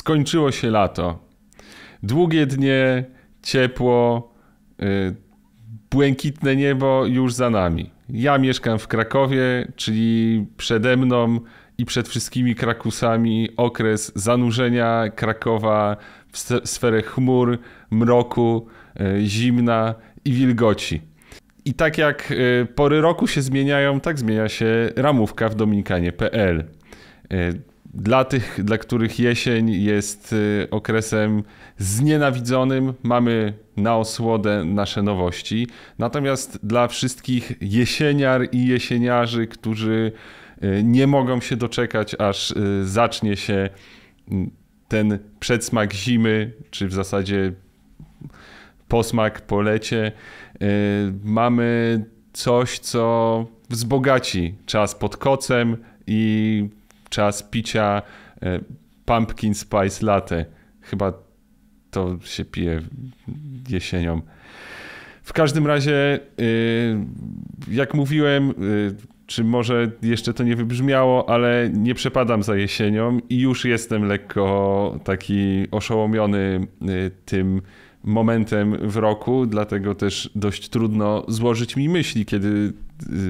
skończyło się lato. Długie dnie, ciepło, y, błękitne niebo już za nami. Ja mieszkam w Krakowie, czyli przede mną i przed wszystkimi Krakusami okres zanurzenia Krakowa w sferę chmur, mroku, y, zimna i wilgoci. I tak jak y, pory roku się zmieniają, tak zmienia się ramówka w dominikanie.pl. Dla tych, dla których jesień jest y, okresem znienawidzonym, mamy na osłodę nasze nowości. Natomiast dla wszystkich jesieniar i jesieniarzy, którzy y, nie mogą się doczekać, aż y, zacznie się ten przedsmak zimy, czy w zasadzie posmak po lecie, mamy coś, co wzbogaci czas pod kocem i czas picia e, pumpkin spice latte. Chyba to się pije jesienią. W każdym razie, e, jak mówiłem, e, czy może jeszcze to nie wybrzmiało, ale nie przepadam za jesienią i już jestem lekko taki oszołomiony tym momentem w roku, dlatego też dość trudno złożyć mi myśli, kiedy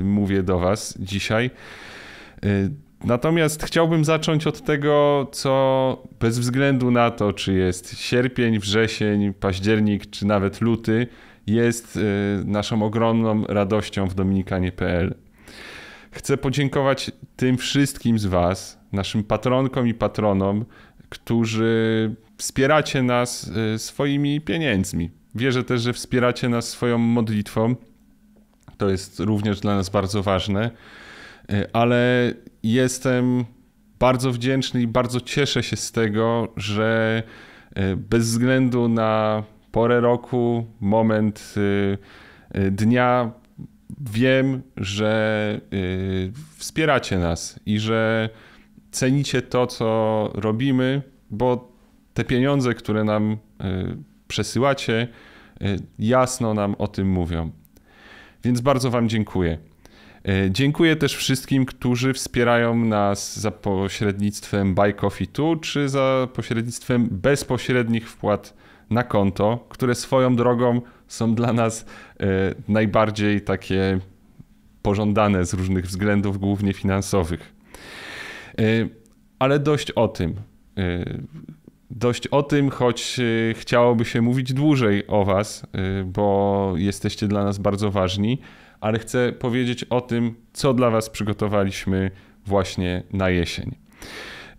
mówię do Was dzisiaj. Natomiast chciałbym zacząć od tego, co bez względu na to, czy jest sierpień, wrzesień, październik, czy nawet luty, jest y, naszą ogromną radością w dominikanie.pl. Chcę podziękować tym wszystkim z Was, naszym patronkom i patronom, którzy wspieracie nas y, swoimi pieniędzmi. Wierzę też, że wspieracie nas swoją modlitwą. To jest również dla nas bardzo ważne. Y, ale jestem bardzo wdzięczny i bardzo cieszę się z tego, że y, bez względu na porę roku, moment y, dnia, wiem, że wspieracie nas i że cenicie to, co robimy, bo te pieniądze, które nam przesyłacie, jasno nam o tym mówią. Więc bardzo Wam dziękuję. E, dziękuję też wszystkim, którzy wspierają nas za pośrednictwem Buy Coffee Tu, czy za pośrednictwem bezpośrednich wpłat na konto, które swoją drogą są dla nas e, najbardziej takie pożądane z różnych względów, głównie finansowych. E, ale dość o tym. Dość o tym, choć chciałoby się mówić dłużej o Was, bo jesteście dla nas bardzo ważni ale chcę powiedzieć o tym, co dla Was przygotowaliśmy właśnie na jesień.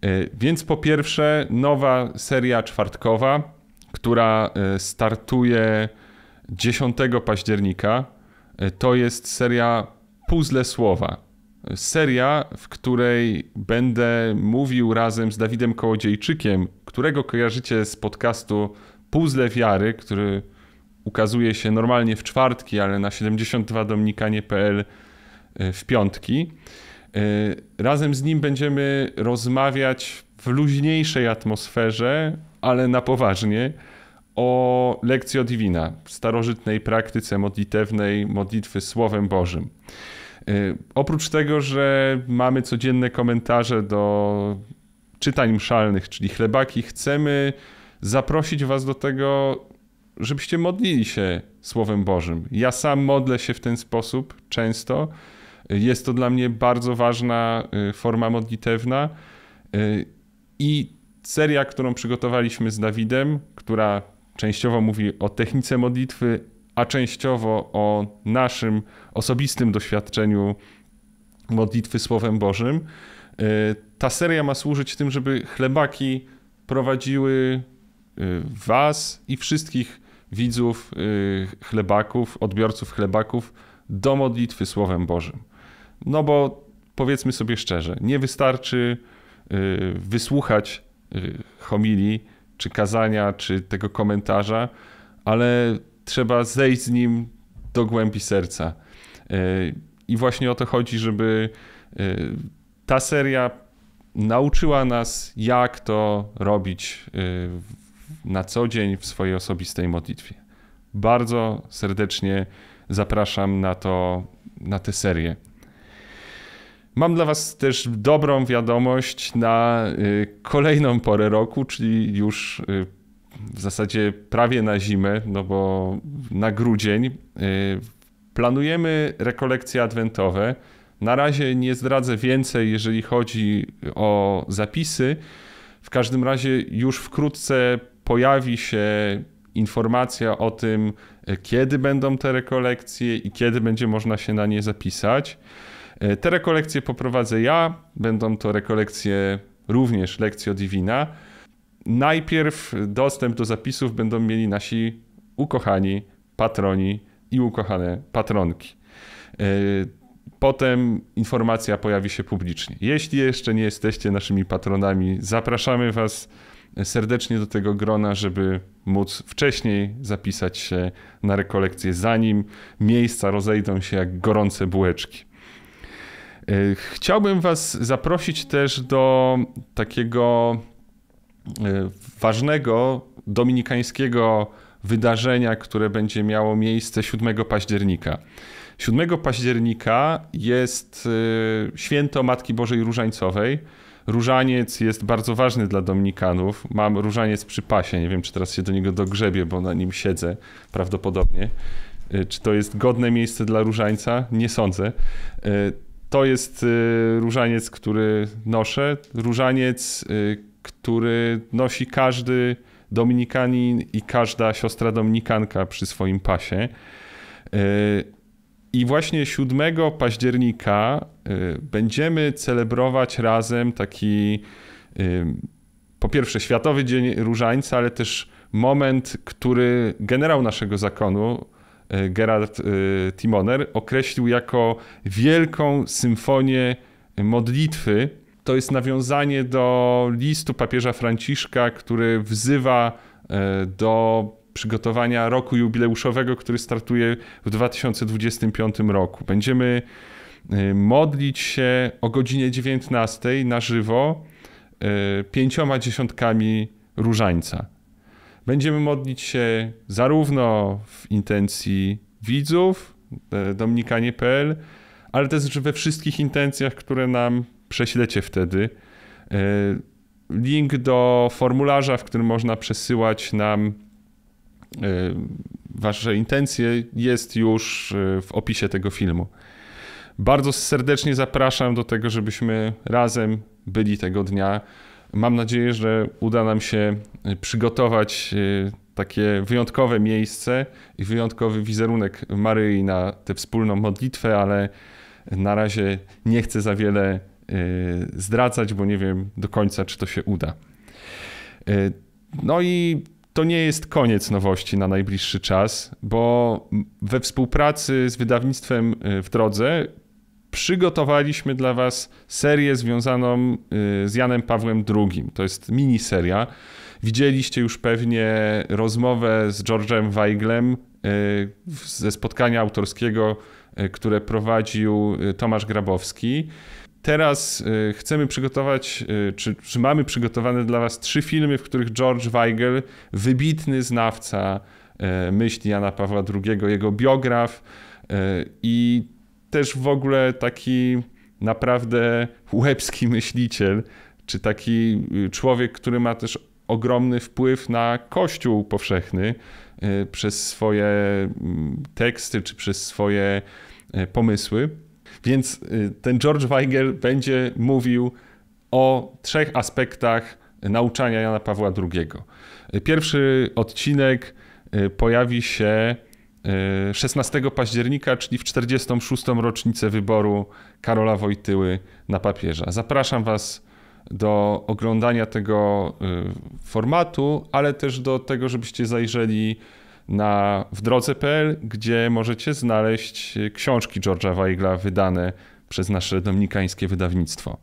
E, więc po pierwsze, nowa seria czwartkowa, która e, startuje 10 października. E, to jest seria Puzzle Słowa. Seria, w której będę mówił razem z Dawidem Kołodziejczykiem, którego kojarzycie z podcastu Puzzle Wiary, który ukazuje się normalnie w czwartki, ale na 72 domnikaniepl y, w piątki. Y, razem z nim będziemy rozmawiać w luźniejszej atmosferze, ale na poważnie, o lekcji Divina, starożytnej praktyce modlitewnej, modlitwy Słowem Bożym. Y, oprócz tego, że mamy codzienne komentarze do czytań mszalnych, czyli chlebaki, chcemy zaprosić Was do tego, żebyście modlili się Słowem Bożym. Ja sam modlę się w ten sposób często. Jest to dla mnie bardzo ważna y, forma modlitewna. Y, I seria, którą przygotowaliśmy z Dawidem, która częściowo mówi o technice modlitwy, a częściowo o naszym osobistym doświadczeniu modlitwy Słowem Bożym. Y, ta seria ma służyć tym, żeby chlebaki prowadziły Y, was i wszystkich widzów y, chlebaków, odbiorców chlebaków do modlitwy Słowem Bożym. No bo powiedzmy sobie szczerze, nie wystarczy y, wysłuchać homilii, czy kazania, czy tego komentarza, ale trzeba zejść z nim do głębi serca. I właśnie o to chodzi, żeby ta seria nauczyła nas, jak to robić na co dzień w swojej osobistej modlitwie. Bardzo serdecznie zapraszam na, to, na tę serię. Mam dla Was też dobrą wiadomość na y, kolejną porę roku, czyli już y, w zasadzie prawie na zimę, no bo na grudzień. Y, planujemy rekolekcje adwentowe. Na razie nie zdradzę więcej, jeżeli chodzi o zapisy. W każdym razie już wkrótce pojawi się informacja o tym, e, kiedy będą te rekolekcje i kiedy będzie można się na nie zapisać. E, te rekolekcje poprowadzę ja, będą to rekolekcje również lekcji Divina. Najpierw dostęp do zapisów będą mieli nasi ukochani patroni i ukochane patronki. E, potem informacja pojawi się publicznie. Jeśli jeszcze nie jesteście naszymi patronami, zapraszamy Was serdecznie do tego grona, żeby móc wcześniej zapisać się na rekolekcję, zanim miejsca rozejdą się jak gorące bułeczki. E, chciałbym Was zaprosić też do takiego e, ważnego dominikańskiego wydarzenia, które będzie miało miejsce 7 października. 7 października jest e, święto Matki Bożej Różańcowej Różaniec jest bardzo ważny dla Dominikanów. Mam różaniec przy pasie, nie wiem czy teraz się do niego dogrzebie, bo na nim siedzę prawdopodobnie. E, czy to jest godne miejsce dla różańca? Nie sądzę. E, to jest e, różaniec, który noszę. Różaniec, który nosi każdy Dominikanin i każda siostra Dominikanka przy swoim pasie. I właśnie 7 października y, będziemy celebrować razem taki y, po pierwsze Światowy Dzień Różańca, ale też moment, który generał naszego zakonu, y, Gerard Timoner, określił jako wielką symfonię modlitwy. To jest nawiązanie do listu papieża Franciszka, który wzywa do przygotowania roku jubileuszowego, który startuje w 2025 roku. Będziemy y, modlić się o godzinie 19 na żywo y, pięcioma dziesiątkami różańca. Będziemy modlić się zarówno w intencji widzów y, dominikanie.pl, ale też we wszystkich intencjach, które nam prześlecie wtedy. Link do formularza, w którym można przesyłać nam Y, wasze intencje jest już y, w opisie tego filmu. Bardzo serdecznie zapraszam do tego, żebyśmy razem byli tego dnia. Mam nadzieję, że uda nam się y, przygotować takie wyjątkowe miejsce i wyjątkowy wizerunek Maryi na tę wspólną modlitwę, ale na razie nie chcę za wiele zdradzać, bo nie wiem do końca, czy to się uda. No i to nie jest koniec nowości na najbliższy czas, bo we współpracy z wydawnictwem y, w drodze przygotowaliśmy dla Was serię związaną y, z Janem Pawłem II. To jest miniseria. Widzieliście już pewnie rozmowę z George'em Weiglem y, ze spotkania autorskiego, które prowadził Tomasz Grabowski. Teraz y, chcemy przygotować, y, czy, czy, mamy przygotowane dla Was trzy filmy, w których George Weigel, wybitny znawca y, myśli Jana Pawła II, jego biograf i też w ogóle taki naprawdę łebski myśliciel, czy taki człowiek, który ma też ogromny wpływ na Kościół powszechny przez swoje mm, teksty czy przez swoje pomysły więc y, ten George Weigel będzie mówił o trzech aspektach nauczania Jana Pawła II. Y, pierwszy odcinek y, pojawi się 16 października, czyli w 46. rocznicę wyboru Karola Wojtyły na papieża. Zapraszam Was do oglądania tego formatu, ale też do tego, żebyście zajrzeli na wdrodze.pl, gdzie możecie znaleźć e, książki George'a Weigla wydane przez nasze dominikańskie wydawnictwo.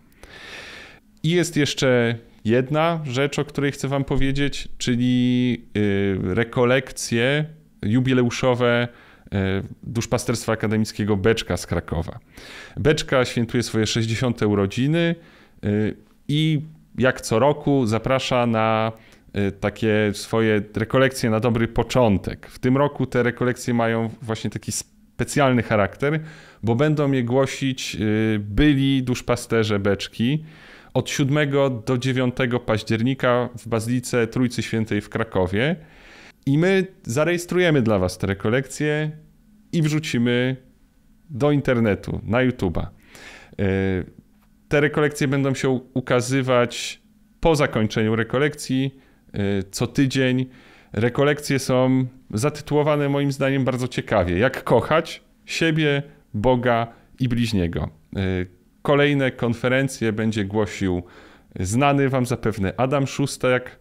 I jest jeszcze jedna rzecz, o której chcę Wam powiedzieć, czyli e, rekolekcje jubileuszowe e, duszpasterstwa akademickiego Beczka z Krakowa. Beczka świętuje swoje 60. urodziny i jak co roku zaprasza na Y, takie swoje rekolekcje na dobry początek. W tym roku te rekolekcje mają właśnie taki specjalny charakter, bo będą je głosić y, byli duszpasterze beczki od 7 do 9 października w Bazylice Trójcy Świętej w Krakowie. I my zarejestrujemy dla Was te rekolekcje i wrzucimy do internetu, na YouTube'a. Y, te rekolekcje będą się ukazywać po zakończeniu rekolekcji Y, co tydzień. Rekolekcje są zatytułowane moim zdaniem bardzo ciekawie. Jak kochać siebie, Boga i bliźniego. Y, kolejne konferencje będzie głosił znany wam zapewne Adam Szustek,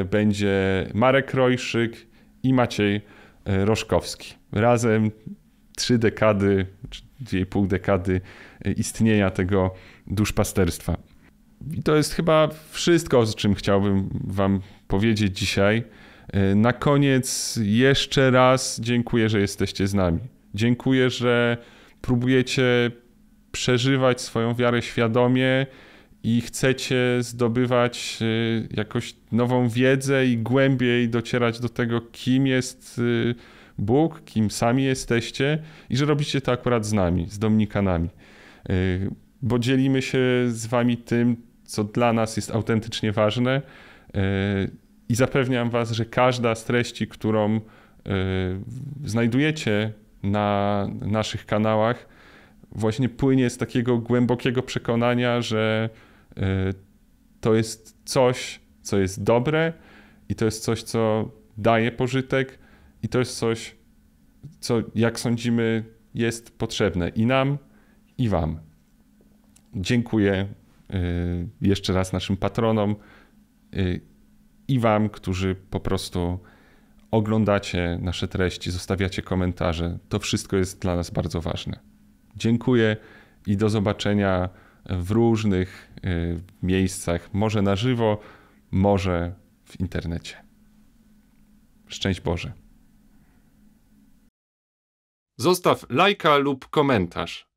y, będzie Marek Rojszyk i Maciej Roszkowski. Razem trzy dekady, czy dwie i pół dekady istnienia tego duszpasterstwa. I to jest chyba wszystko, z czym chciałbym wam powiedzieć dzisiaj. E, na koniec jeszcze raz dziękuję, że jesteście z nami. Dziękuję, że próbujecie przeżywać swoją wiarę świadomie i chcecie zdobywać e, jakoś nową wiedzę i głębiej docierać do tego, kim jest e, Bóg, kim sami jesteście i że robicie to akurat z nami, z Dominikanami. Bo dzielimy się z wami tym, co dla nas jest autentycznie ważne E, I zapewniam Was, że każda z treści, którą e, znajdujecie na naszych kanałach, właśnie płynie z takiego głębokiego przekonania, że e, to jest coś, co jest dobre i to jest coś, co daje pożytek i to jest coś, co jak sądzimy jest potrzebne i nam, i Wam. Dziękuję jeszcze raz naszym patronom. Y, i Wam, którzy po prostu oglądacie nasze treści, zostawiacie komentarze. To wszystko jest dla nas bardzo ważne. Dziękuję i do zobaczenia w różnych y, miejscach, może na żywo, może w internecie. Szczęść Boże. Zostaw lajka lub komentarz.